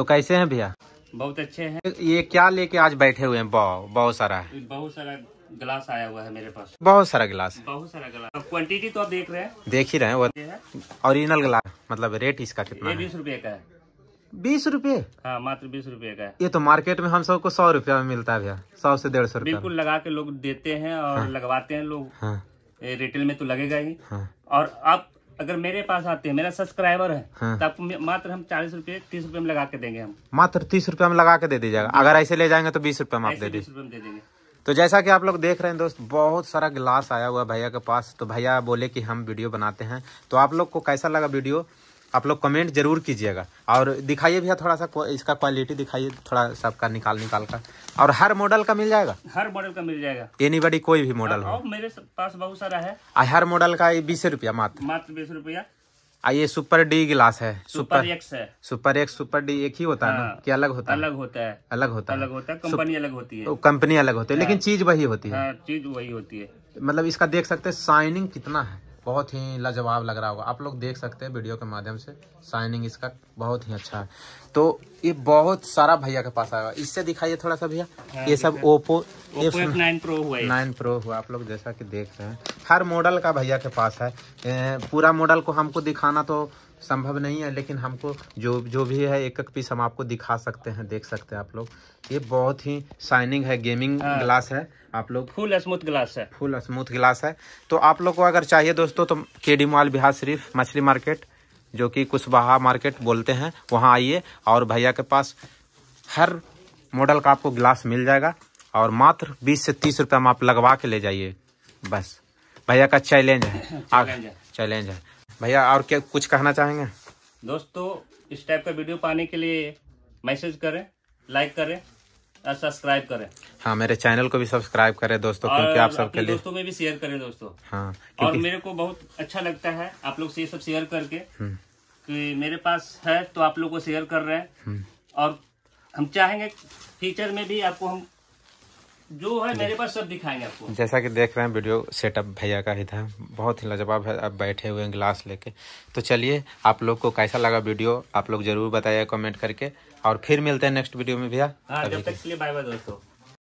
तो कैसे हैं भैया बहुत अच्छे हैं ये क्या लेके आज बैठे हुए हैं बहुत सारा सारा बहुत सारा गिलास आया हुआ है मेरे पास बहुत सारा गिलास बहुत सारा गिलास क्वांटिटी तो आप देख रहे हैं देख ही रहे हैं वो ओरिजिनल गिलास मतलब रेट इसका कितना बीस रूपए का है बीस रूपए हाँ मात्र बीस रूपए का है ये तो मार्केट में हम सबको सौ रूपया में मिलता है भैया सौ से डेढ़ सौ बिल्कुल लगा के लोग देते हैं और हाँ। लगवाते हैं लोग हाँ। रिटेल में तो लगेगा ही हाँ। और आप अगर मेरे पास आते हैं मेरा सब्सक्राइबर है हाँ। तो आपको मात्र हम चालीस रूपए तीस रूपए में लगा के देंगे हम मात्र तीस रूपए में लगा के दे दीजिएगा अगर ऐसे ले जाएंगे तो बीस रूपए में आप दे दीजिए तो जैसा कि आप लोग देख रहे हैं दोस्त बहुत सारा गिलास आया हुआ भैया के पास तो भैया बोले कि हम वीडियो बनाते हैं तो आप लोग को कैसा लगा वीडियो आप लोग कमेंट जरूर कीजिएगा और दिखाइए भैया थोड़ा सा इसका क्वालिटी दिखाइए थोड़ा सबका निकाल निकाल का और हर मॉडल का मिल जाएगा हर मॉडल का मिल जाएगा एनी बड़ी कोई भी मॉडल हो मेरे पास बहुत सारा है हर मॉडल का बीस रुपया मात्र मात्र बीस रुपया आ ये सुपर डी गिलास है सुपर एक्स है सुपर एक्स सुपर डी एक ही होता है ना हाँ, कि अलग होता है अलग होता है अलग होता है अलग होता है कंपनी अलग होती है कंपनी अलग होती है लेकिन हाँ। चीज वही होती है हाँ, चीज वही होती है मतलब इसका देख सकते हैं शाइनिंग कितना है बहुत ही लाजवाब लग रहा होगा आप लोग देख सकते हैं वीडियो के माध्यम से शाइनिंग इसका बहुत ही अच्छा है तो ये बहुत सारा भैया के पास आएगा इससे दिखाइए थोड़ा सा भैया हाँ, ये सब ओप्पो नाइन प्रो हुआ नाइन प्रो हुआ आप लोग जैसा कि देख रहे हैं हर मॉडल का भैया के पास है पूरा मॉडल को हमको दिखाना तो संभव नहीं है लेकिन हमको जो जो भी है एक एक पीस हम आपको दिखा सकते हैं देख सकते हैं आप लोग ये बहुत ही शाइनिंग है गेमिंग आ, ग्लास है आप लोग फुल स्मूथ ग्लास है फुल स्मूथ ग्लास है तो आप लोग को अगर चाहिए दोस्तों तो के डी मॉल बिहार शरीफ मछली मार्केट जो कि कुशबहा मार्केट बोलते हैं वहाँ आइए और भैया के पास हर मॉडल का आपको ग्लास मिल जाएगा और मात्र बीस से तीस रुपये में आप लगवा के ले जाइए बस भैया का चैलेंज है चैलेंज है भैया और क्या कुछ कहना चाहेंगे दोस्तों इस टाइप का वीडियो पाने के लिए मैसेज करें लाइक करें और सब्सक्राइब करें हाँ मेरे चैनल को भी सब्सक्राइब करें दोस्तों क्योंकि आप सबके लिए दोस्तों में भी शेयर करें दोस्तों हाँ और मेरे को बहुत अच्छा लगता है आप लोग से ये सब शेयर करके हम्म। कि मेरे पास है तो आप लोग को शेयर कर रहे हैं हम्म। और हम चाहेंगे फ्यूचर में भी आपको हम जो है मेरे पास सब दिखाएंगे आपको जैसा कि देख रहे हैं वीडियो सेटअप भैया का इधर बहुत ही लाजवाब है आप बैठे हुए हैं ग्लास लेके तो चलिए आप लोग को कैसा लगा वीडियो आप लोग जरूर बताइए कमेंट करके और फिर मिलते हैं नेक्स्ट वीडियो में भैया हाँ, बाय बाय दोस्तों